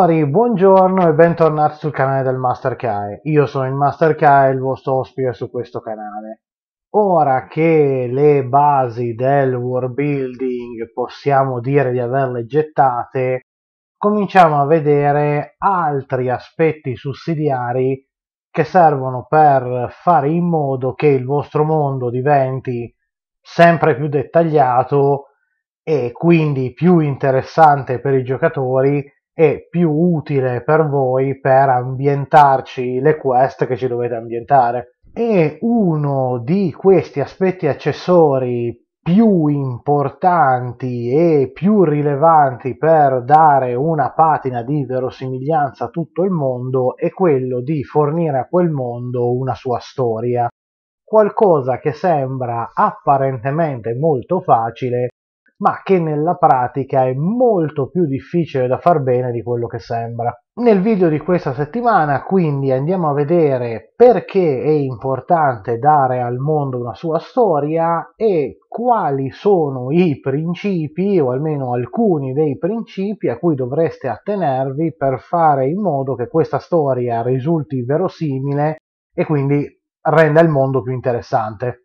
signori, buongiorno e bentornati sul canale del Master Kai. Io sono il Master Kai, il vostro ospite su questo canale. Ora che le basi del world building possiamo dire di averle gettate, cominciamo a vedere altri aspetti sussidiari che servono per fare in modo che il vostro mondo diventi sempre più dettagliato e quindi più interessante per i giocatori è più utile per voi per ambientarci le quest che ci dovete ambientare. E uno di questi aspetti accessori più importanti e più rilevanti per dare una patina di verosimiglianza a tutto il mondo è quello di fornire a quel mondo una sua storia. Qualcosa che sembra apparentemente molto facile, ma che nella pratica è molto più difficile da far bene di quello che sembra. Nel video di questa settimana quindi andiamo a vedere perché è importante dare al mondo una sua storia e quali sono i principi o almeno alcuni dei principi a cui dovreste attenervi per fare in modo che questa storia risulti verosimile e quindi renda il mondo più interessante.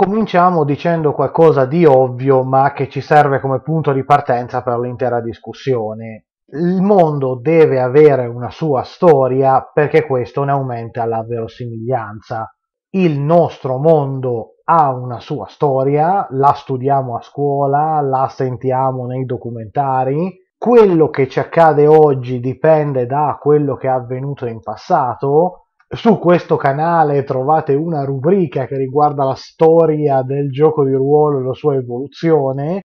Cominciamo dicendo qualcosa di ovvio ma che ci serve come punto di partenza per l'intera discussione. Il mondo deve avere una sua storia perché questo ne aumenta la verosimiglianza. Il nostro mondo ha una sua storia, la studiamo a scuola, la sentiamo nei documentari, quello che ci accade oggi dipende da quello che è avvenuto in passato su questo canale trovate una rubrica che riguarda la storia del gioco di ruolo e la sua evoluzione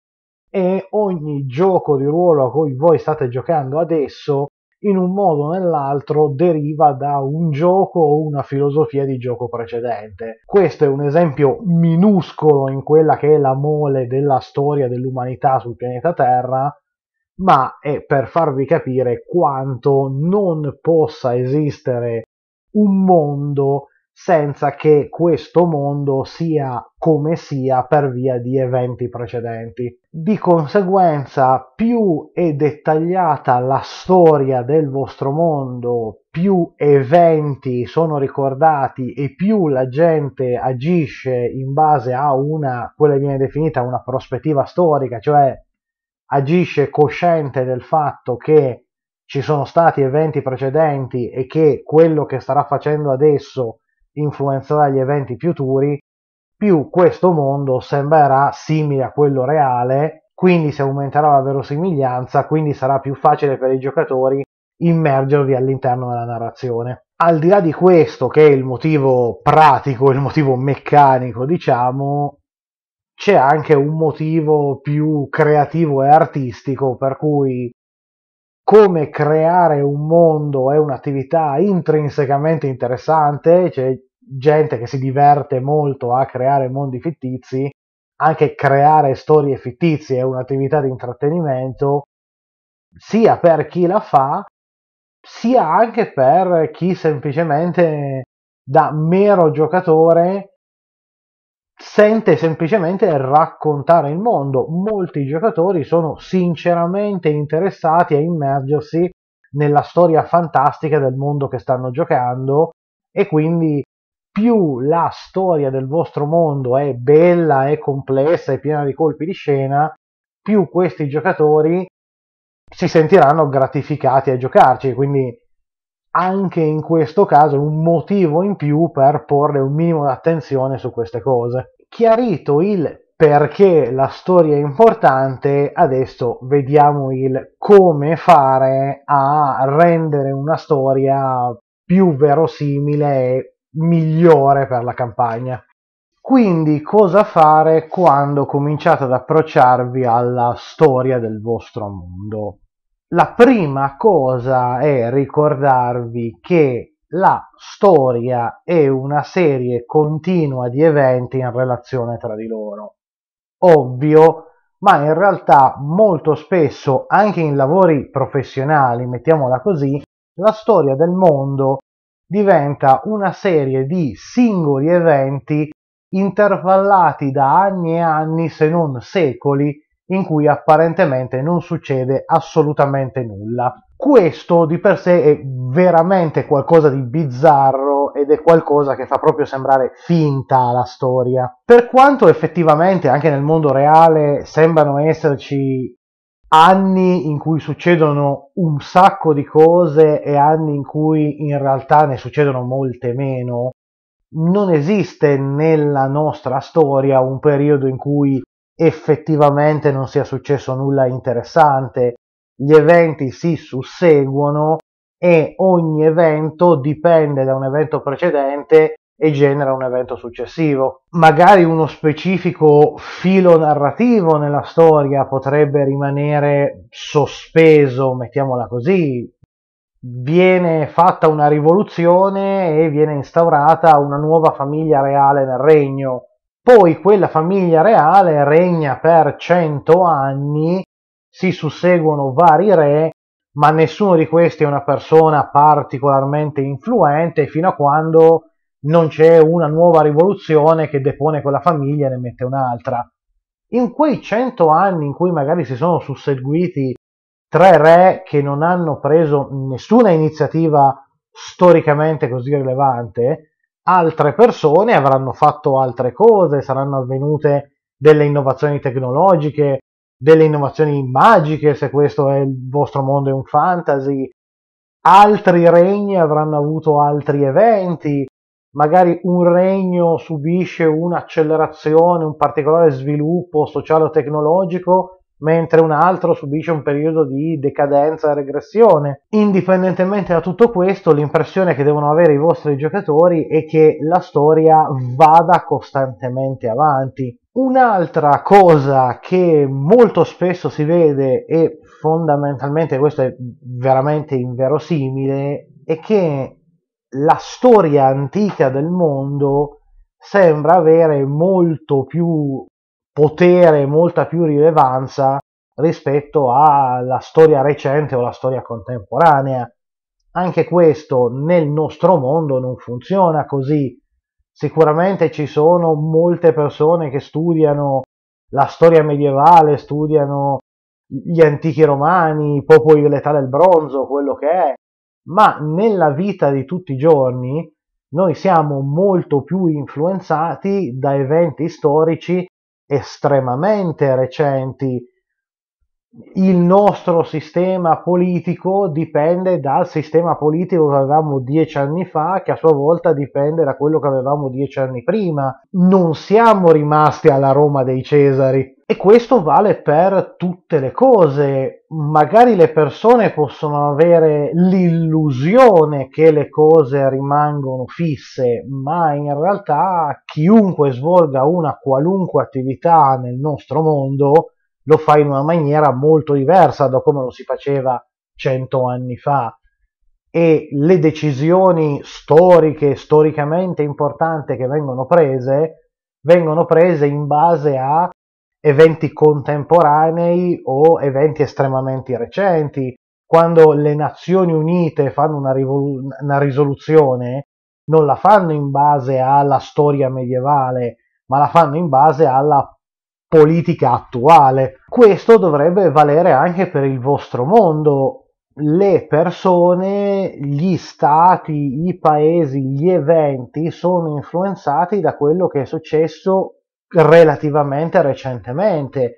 e ogni gioco di ruolo a cui voi state giocando adesso in un modo o nell'altro deriva da un gioco o una filosofia di gioco precedente. Questo è un esempio minuscolo in quella che è la mole della storia dell'umanità sul pianeta Terra, ma è per farvi capire quanto non possa esistere un mondo senza che questo mondo sia come sia per via di eventi precedenti. Di conseguenza, più è dettagliata la storia del vostro mondo, più eventi sono ricordati e più la gente agisce in base a una, quella che viene definita una prospettiva storica, cioè agisce cosciente del fatto che ci sono stati eventi precedenti e che quello che starà facendo adesso influenzerà gli eventi futuri, più questo mondo sembrerà simile a quello reale, quindi si aumenterà la verosimiglianza, quindi sarà più facile per i giocatori immergervi all'interno della narrazione. Al di là di questo, che è il motivo pratico, il motivo meccanico, diciamo, c'è anche un motivo più creativo e artistico per cui come creare un mondo è un'attività intrinsecamente interessante, c'è gente che si diverte molto a creare mondi fittizi, anche creare storie fittizie è un'attività di intrattenimento, sia per chi la fa, sia anche per chi semplicemente da mero giocatore sente semplicemente raccontare il mondo. Molti giocatori sono sinceramente interessati a immergersi nella storia fantastica del mondo che stanno giocando e quindi più la storia del vostro mondo è bella, è complessa, e piena di colpi di scena, più questi giocatori si sentiranno gratificati a giocarci. Quindi anche in questo caso un motivo in più per porre un minimo d'attenzione su queste cose. Chiarito il perché la storia è importante, adesso vediamo il come fare a rendere una storia più verosimile e migliore per la campagna. Quindi cosa fare quando cominciate ad approcciarvi alla storia del vostro mondo? la prima cosa è ricordarvi che la storia è una serie continua di eventi in relazione tra di loro. Ovvio, ma in realtà molto spesso, anche in lavori professionali, mettiamola così, la storia del mondo diventa una serie di singoli eventi intervallati da anni e anni, se non secoli, in cui apparentemente non succede assolutamente nulla. Questo di per sé è veramente qualcosa di bizzarro ed è qualcosa che fa proprio sembrare finta la storia. Per quanto effettivamente anche nel mondo reale sembrano esserci anni in cui succedono un sacco di cose e anni in cui in realtà ne succedono molte meno, non esiste nella nostra storia un periodo in cui effettivamente non sia successo nulla interessante. Gli eventi si susseguono e ogni evento dipende da un evento precedente e genera un evento successivo. Magari uno specifico filo narrativo nella storia potrebbe rimanere sospeso, mettiamola così. Viene fatta una rivoluzione e viene instaurata una nuova famiglia reale nel regno poi quella famiglia reale regna per cento anni, si susseguono vari re, ma nessuno di questi è una persona particolarmente influente fino a quando non c'è una nuova rivoluzione che depone quella famiglia e ne mette un'altra. In quei cento anni in cui magari si sono susseguiti tre re che non hanno preso nessuna iniziativa storicamente così rilevante, altre persone avranno fatto altre cose, saranno avvenute delle innovazioni tecnologiche, delle innovazioni magiche, se questo è il vostro mondo è un fantasy, altri regni avranno avuto altri eventi, magari un regno subisce un'accelerazione, un particolare sviluppo sociale o tecnologico mentre un altro subisce un periodo di decadenza e regressione. Indipendentemente da tutto questo, l'impressione che devono avere i vostri giocatori è che la storia vada costantemente avanti. Un'altra cosa che molto spesso si vede e fondamentalmente questo è veramente inverosimile è che la storia antica del mondo sembra avere molto più potere e molta più rilevanza rispetto alla storia recente o la storia contemporanea. Anche questo nel nostro mondo non funziona così. Sicuramente ci sono molte persone che studiano la storia medievale, studiano gli antichi romani, i popoli dell'età del bronzo, quello che è, ma nella vita di tutti i giorni noi siamo molto più influenzati da eventi storici estremamente recenti, il nostro sistema politico dipende dal sistema politico che avevamo dieci anni fa, che a sua volta dipende da quello che avevamo dieci anni prima. Non siamo rimasti alla Roma dei Cesari. E questo vale per tutte le cose. Magari le persone possono avere l'illusione che le cose rimangono fisse, ma in realtà chiunque svolga una qualunque attività nel nostro mondo lo fa in una maniera molto diversa da come lo si faceva cento anni fa. E le decisioni storiche, storicamente importanti che vengono prese, vengono prese in base a eventi contemporanei o eventi estremamente recenti. Quando le Nazioni Unite fanno una, rivol- una risoluzione, non la fanno in base alla storia medievale, ma la fanno in base alla politica attuale. Questo dovrebbe valere anche per il vostro mondo. Le persone, gli stati, i paesi, gli eventi sono influenzati da quello che è successo relativamente recentemente.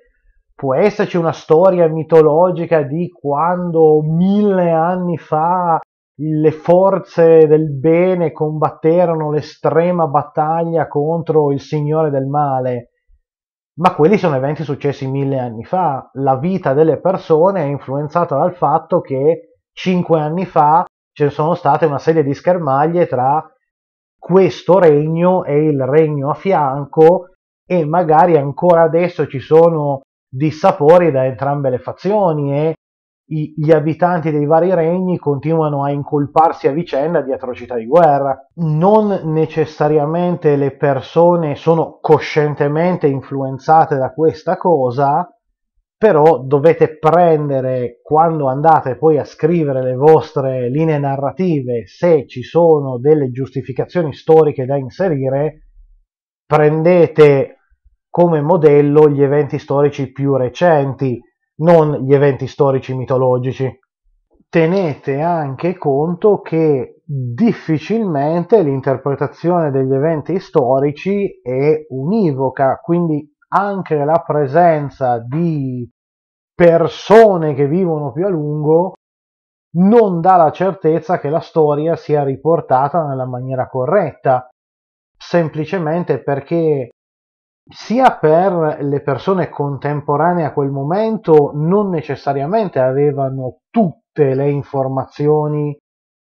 Può esserci una storia mitologica di quando mille anni fa le forze del bene combatterono l'estrema battaglia contro il Signore del male, ma quelli sono eventi successi mille anni fa. La vita delle persone è influenzata dal fatto che cinque anni fa ci sono state una serie di schermaglie tra questo regno e il regno a fianco e magari ancora adesso ci sono dissapori da entrambe le fazioni e gli abitanti dei vari regni continuano a incolparsi a vicenda di atrocità di guerra. Non necessariamente le persone sono coscientemente influenzate da questa cosa, però dovete prendere quando andate poi a scrivere le vostre linee narrative, se ci sono delle giustificazioni storiche da inserire, prendete come modello gli eventi storici più recenti, non gli eventi storici mitologici. Tenete anche conto che difficilmente l'interpretazione degli eventi storici è univoca, quindi anche la presenza di persone che vivono più a lungo non dà la certezza che la storia sia riportata nella maniera corretta, semplicemente perché sia per le persone contemporanee a quel momento non necessariamente avevano tutte le informazioni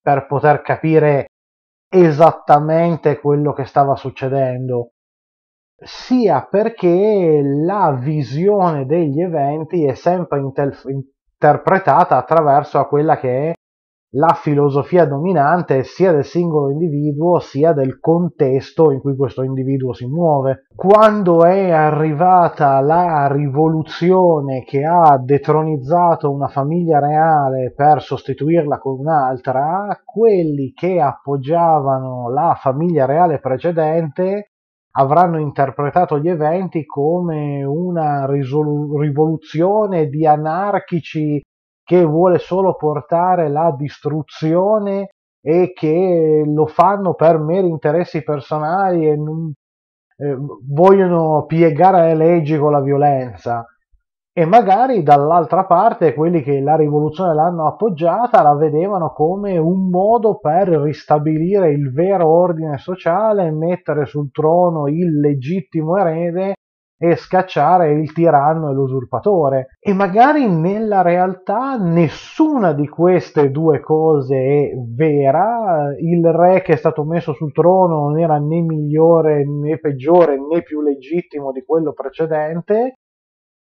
per poter capire esattamente quello che stava succedendo, sia perché la visione degli eventi è sempre inter- interpretata attraverso a quella che è la filosofia dominante sia del singolo individuo sia del contesto in cui questo individuo si muove. Quando è arrivata la rivoluzione che ha detronizzato una famiglia reale per sostituirla con un'altra, quelli che appoggiavano la famiglia reale precedente avranno interpretato gli eventi come una risolu- rivoluzione di anarchici che vuole solo portare la distruzione e che lo fanno per meri interessi personali e non, eh, vogliono piegare le leggi con la violenza. E magari dall'altra parte quelli che la rivoluzione l'hanno appoggiata la vedevano come un modo per ristabilire il vero ordine sociale, e mettere sul trono il legittimo erede e scacciare il tiranno e l'usurpatore. E magari nella realtà nessuna di queste due cose è vera, il re che è stato messo sul trono non era né migliore né peggiore né più legittimo di quello precedente.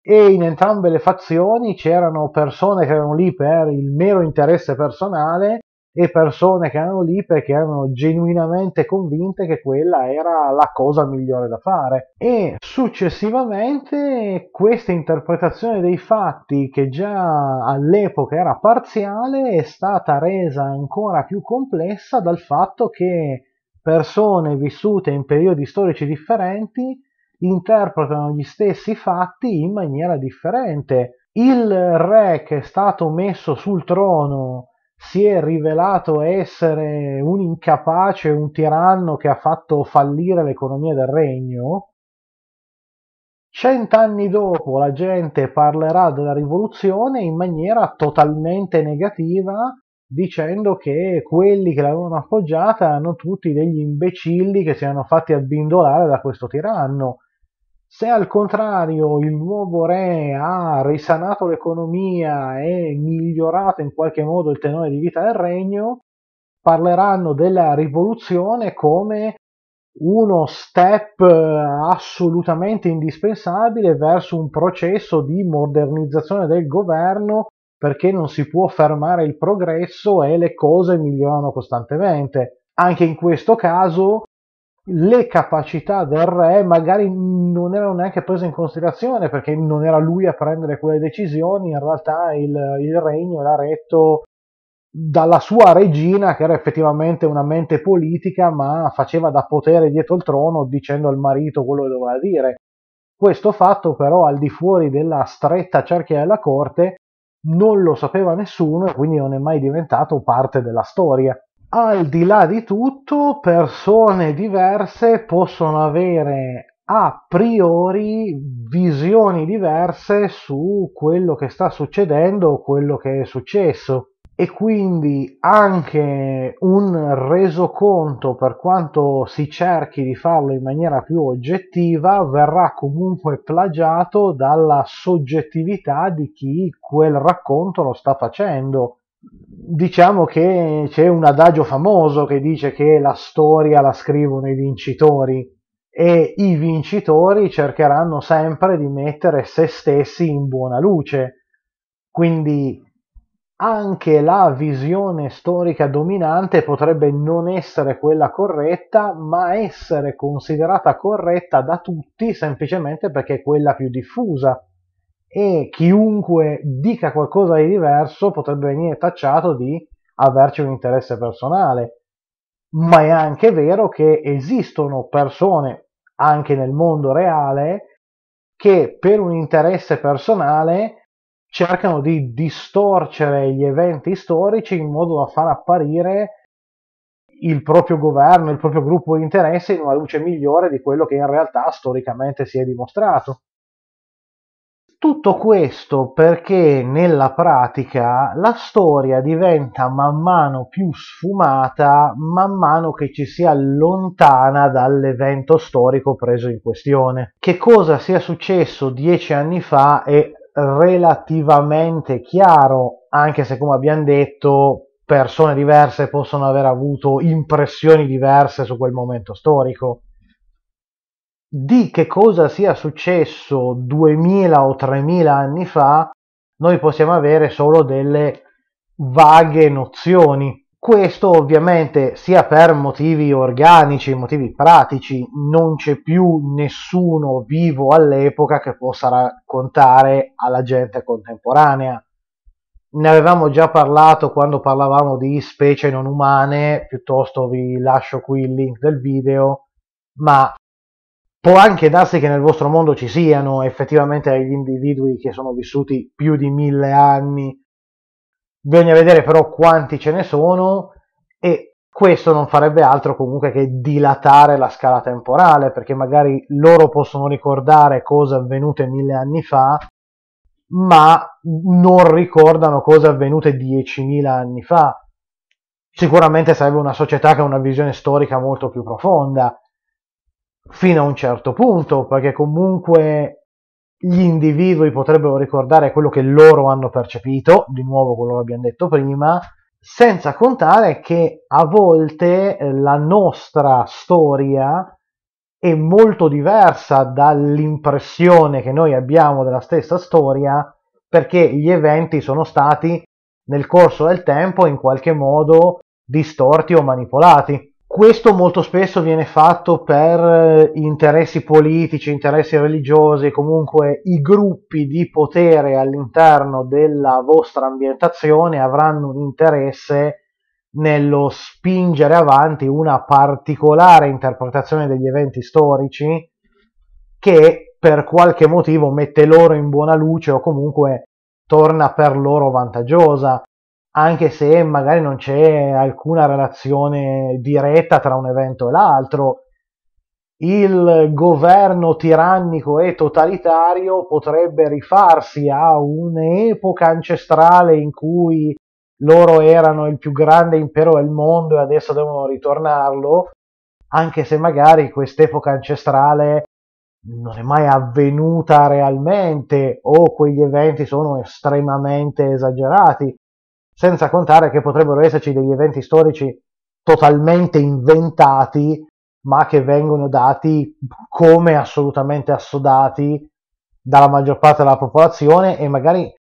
E in entrambe le fazioni c'erano persone che erano lì per il mero interesse personale e persone che erano lì perché erano genuinamente convinte che quella era la cosa migliore da fare e successivamente questa interpretazione dei fatti che già all'epoca era parziale è stata resa ancora più complessa dal fatto che persone vissute in periodi storici differenti interpretano gli stessi fatti in maniera differente. Il re che è stato messo sul trono si è rivelato essere un incapace, un tiranno che ha fatto fallire l'economia del regno, cent'anni dopo la gente parlerà della rivoluzione in maniera totalmente negativa, dicendo che quelli che l'avevano appoggiata erano tutti degli imbecilli che si erano fatti abbindolare da questo tiranno. Se al contrario il nuovo re ha risanato l'economia e migliorato in qualche modo il tenore di vita del regno, parleranno della rivoluzione come uno step eh, assolutamente indispensabile verso un processo di modernizzazione del governo perché non si può fermare il progresso e le cose migliorano costantemente. Anche in questo caso le capacità del re magari non erano neanche prese in considerazione perché non era lui a prendere quelle decisioni, in realtà il, il regno era retto dalla sua regina che era effettivamente una mente politica ma faceva da potere dietro il trono dicendo al marito quello che doveva dire. Questo fatto però al di fuori della stretta cerchia della corte non lo sapeva nessuno e quindi non è mai diventato parte della storia al di là di tutto, persone diverse possono avere a priori visioni diverse su quello che sta succedendo o quello che è successo e quindi anche un resoconto per quanto si cerchi di farlo in maniera più oggettiva verrà comunque plagiato dalla soggettività di chi quel racconto lo sta facendo diciamo che c'è un adagio famoso che dice che la storia la scrivono i vincitori e i vincitori cercheranno sempre di mettere se stessi in buona luce. Quindi anche la visione storica dominante potrebbe non essere quella corretta, ma essere considerata corretta da tutti semplicemente perché è quella più diffusa e chiunque dica qualcosa di diverso potrebbe venire tacciato di averci un interesse personale. Ma è anche vero che esistono persone, anche nel mondo reale, che per un interesse personale cercano di distorcere gli eventi storici in modo da far apparire il proprio governo, il proprio gruppo di interesse in una luce migliore di quello che in realtà storicamente si è dimostrato. Tutto questo perché nella pratica la storia diventa man mano più sfumata man mano che ci si allontana dall'evento storico preso in questione. Che cosa sia successo dieci anni fa è relativamente chiaro, anche se come abbiamo detto persone diverse possono aver avuto impressioni diverse su quel momento storico di che cosa sia successo 2000 o 3000 anni fa, noi possiamo avere solo delle vaghe nozioni. Questo ovviamente sia per motivi organici, motivi pratici, non c'è più nessuno vivo all'epoca che possa raccontare alla gente contemporanea. Ne avevamo già parlato quando parlavamo di specie non umane, piuttosto vi lascio qui il link del video, ma Può anche darsi che nel vostro mondo ci siano effettivamente degli individui che sono vissuti più di mille anni, bisogna vedere però quanti ce ne sono e questo non farebbe altro comunque che dilatare la scala temporale, perché magari loro possono ricordare cose avvenute mille anni fa, ma non ricordano cose avvenute diecimila anni fa. Sicuramente sarebbe una società che ha una visione storica molto più profonda fino a un certo punto, perché comunque gli individui potrebbero ricordare quello che loro hanno percepito, di nuovo quello che abbiamo detto prima, senza contare che a volte eh, la nostra storia è molto diversa dall'impressione che noi abbiamo della stessa storia, perché gli eventi sono stati nel corso del tempo in qualche modo distorti o manipolati. Questo molto spesso viene fatto per eh, interessi politici, interessi religiosi, comunque i gruppi di potere all'interno della vostra ambientazione avranno un interesse nello spingere avanti una particolare interpretazione degli eventi storici che per qualche motivo mette loro in buona luce o comunque torna per loro vantaggiosa anche se magari non c'è alcuna relazione diretta tra un evento e l'altro, il governo tirannico e totalitario potrebbe rifarsi a un'epoca ancestrale in cui loro erano il più grande impero del mondo e adesso devono ritornarlo, anche se magari quest'epoca ancestrale non è mai avvenuta realmente o quegli eventi sono estremamente esagerati senza contare che potrebbero esserci degli eventi storici totalmente inventati, ma che vengono dati come assolutamente assodati dalla maggior parte della popolazione e magari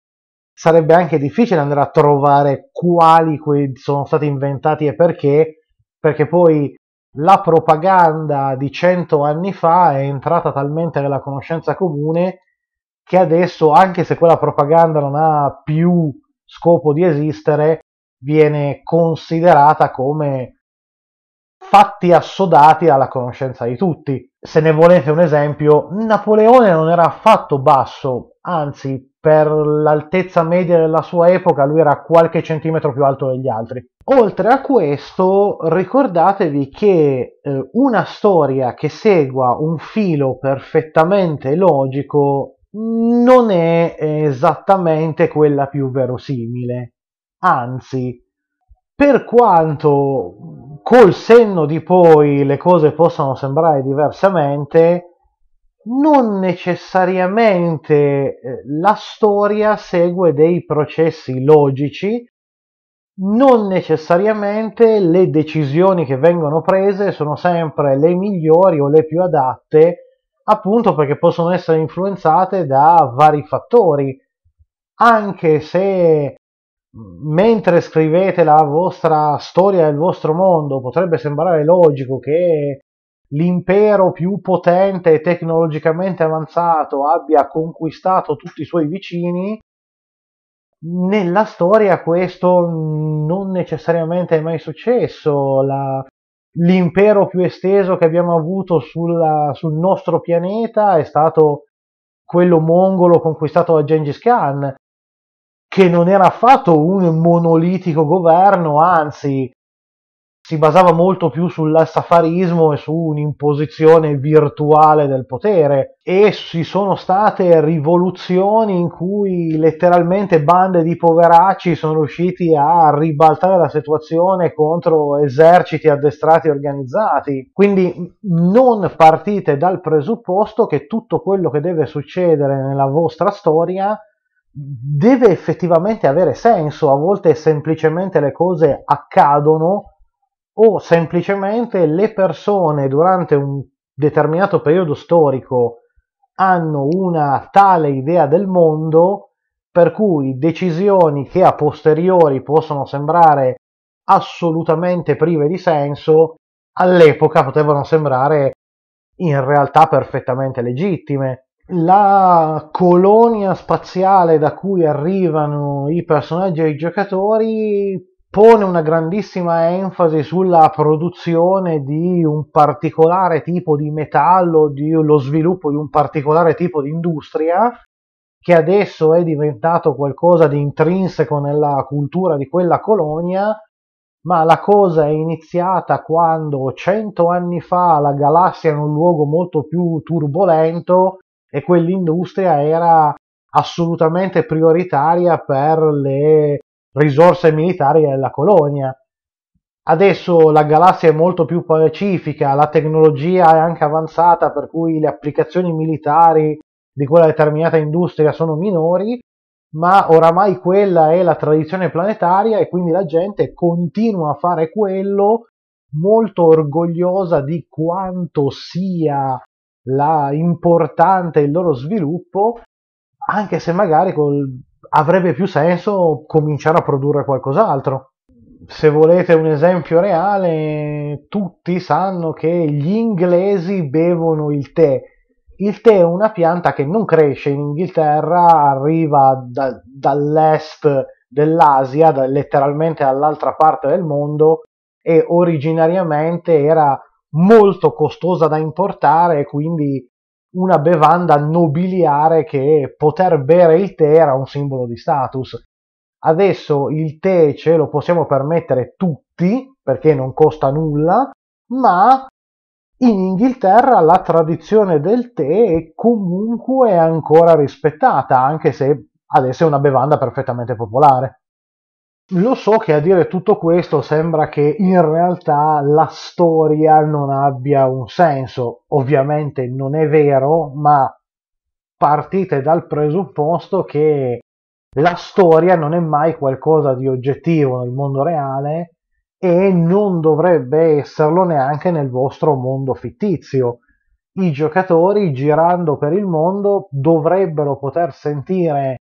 sarebbe anche difficile andare a trovare quali sono stati inventati e perché, perché poi la propaganda di cento anni fa è entrata talmente nella conoscenza comune che adesso, anche se quella propaganda non ha più scopo di esistere viene considerata come fatti assodati alla conoscenza di tutti. Se ne volete un esempio, Napoleone non era affatto basso, anzi per l'altezza media della sua epoca lui era qualche centimetro più alto degli altri. Oltre a questo, ricordatevi che eh, una storia che segua un filo perfettamente logico non è esattamente quella più verosimile. Anzi, per quanto col senno di poi le cose possano sembrare diversamente, non necessariamente eh, la storia segue dei processi logici, non necessariamente le decisioni che vengono prese sono sempre le migliori o le più adatte appunto perché possono essere influenzate da vari fattori, anche se mentre scrivete la vostra storia del vostro mondo potrebbe sembrare logico che l'impero più potente e tecnologicamente avanzato abbia conquistato tutti i suoi vicini, nella storia questo non necessariamente è mai successo. La, l'impero più esteso che abbiamo avuto sulla, sul nostro pianeta è stato quello mongolo conquistato da Gengis Khan, che non era affatto un monolitico governo, anzi si basava molto più sull'astafarismo e su un'imposizione virtuale del potere e ci sono state rivoluzioni in cui letteralmente bande di poveracci sono riusciti a ribaltare la situazione contro eserciti addestrati e organizzati. Quindi non partite dal presupposto che tutto quello che deve succedere nella vostra storia deve effettivamente avere senso, a volte semplicemente le cose accadono o semplicemente le persone durante un determinato periodo storico hanno una tale idea del mondo per cui decisioni che a posteriori possono sembrare assolutamente prive di senso, all'epoca potevano sembrare in realtà perfettamente legittime. La colonia spaziale da cui arrivano i personaggi e i giocatori pone una grandissima enfasi sulla produzione di un particolare tipo di metallo, di lo sviluppo di un particolare tipo di industria che adesso è diventato qualcosa di intrinseco nella cultura di quella colonia, ma la cosa è iniziata quando cento anni fa la galassia era un luogo molto più turbolento e quell'industria era assolutamente prioritaria per le risorse militari della colonia. Adesso la galassia è molto più pacifica, la tecnologia è anche avanzata, per cui le applicazioni militari di quella determinata industria sono minori, ma oramai quella è la tradizione planetaria e quindi la gente continua a fare quello molto orgogliosa di quanto sia la importante il loro sviluppo, anche se magari col avrebbe più senso cominciare a produrre qualcos'altro. Se volete un esempio reale, tutti sanno che gli inglesi bevono il tè. Il tè è una pianta che non cresce in Inghilterra, arriva da, dall'est dell'Asia, da, letteralmente dall'altra parte del mondo, e originariamente era molto costosa da importare, quindi una bevanda nobiliare che poter bere il tè era un simbolo di status. Adesso il tè ce lo possiamo permettere tutti perché non costa nulla, ma in Inghilterra la tradizione del tè è comunque ancora rispettata, anche se adesso è una bevanda perfettamente popolare. Lo so che a dire tutto questo sembra che in realtà la storia non abbia un senso, ovviamente non è vero, ma partite dal presupposto che la storia non è mai qualcosa di oggettivo nel mondo reale e non dovrebbe esserlo neanche nel vostro mondo fittizio. I giocatori girando per il mondo dovrebbero poter sentire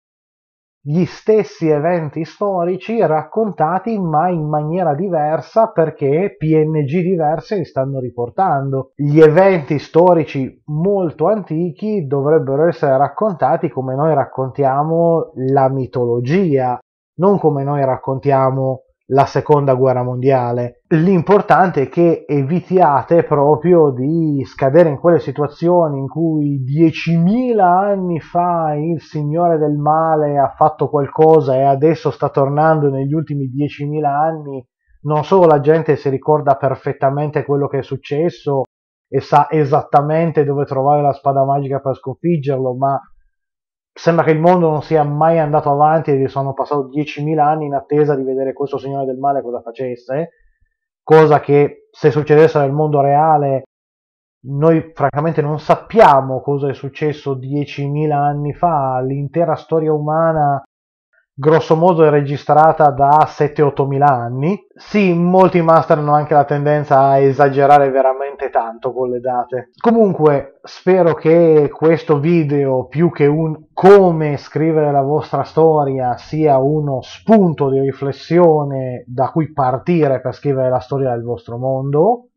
gli stessi eventi storici raccontati ma in maniera diversa perché PNG diverse li stanno riportando. Gli eventi storici molto antichi dovrebbero essere raccontati come noi raccontiamo la mitologia, non come noi raccontiamo la seconda guerra mondiale. L'importante è che evitiate proprio di scadere in quelle situazioni in cui 10.000 anni fa il Signore del Male ha fatto qualcosa e adesso sta tornando negli ultimi 10.000 anni. Non solo la gente si ricorda perfettamente quello che è successo e sa esattamente dove trovare la spada magica per sconfiggerlo, ma sembra che il mondo non sia mai andato avanti e sono passati 10.000 anni in attesa di vedere questo signore del male cosa facesse, cosa che se succedesse nel mondo reale noi francamente non sappiamo cosa è successo 10.000 anni fa, l'intera storia umana grosso modo è registrata da 7-8 mila anni. Sì, molti master hanno anche la tendenza a esagerare veramente tanto con le date. Comunque, spero che questo video, più che un come scrivere la vostra storia, sia uno spunto di riflessione da cui partire per scrivere la storia del vostro mondo.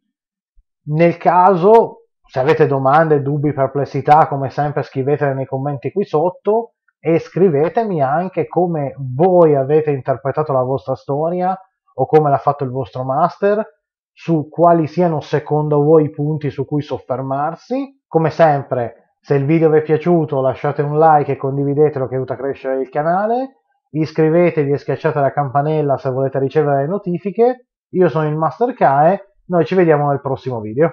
Nel caso, se avete domande, dubbi, perplessità, come sempre scrivetele nei commenti qui sotto e scrivetemi anche come voi avete interpretato la vostra storia o come l'ha fatto il vostro master, su quali siano secondo voi i punti su cui soffermarsi. Come sempre, se il video vi è piaciuto lasciate un like e condividetelo che aiuta a crescere il canale, iscrivetevi e schiacciate la campanella se volete ricevere le notifiche. Io sono il Master Kae, noi ci vediamo nel prossimo video.